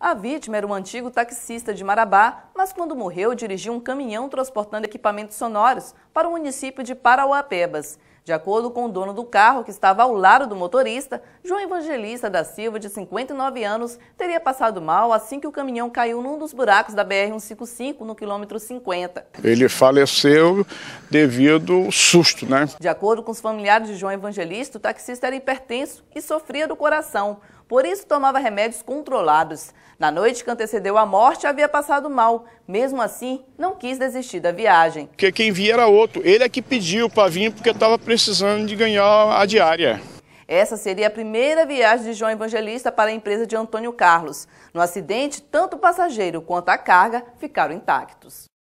A vítima era um antigo taxista de Marabá, mas quando morreu dirigiu um caminhão transportando equipamentos sonoros para o município de Parauapebas. De acordo com o dono do carro, que estava ao lado do motorista, João Evangelista da Silva, de 59 anos, teria passado mal assim que o caminhão caiu num dos buracos da BR-155, no quilômetro 50. Ele faleceu devido ao susto, né? De acordo com os familiares de João Evangelista, o taxista era hipertenso e sofria do coração por isso tomava remédios controlados. Na noite que antecedeu a morte, havia passado mal. Mesmo assim, não quis desistir da viagem. Porque quem via era outro. Ele é que pediu para vir porque estava precisando de ganhar a diária. Essa seria a primeira viagem de João Evangelista para a empresa de Antônio Carlos. No acidente, tanto o passageiro quanto a carga ficaram intactos.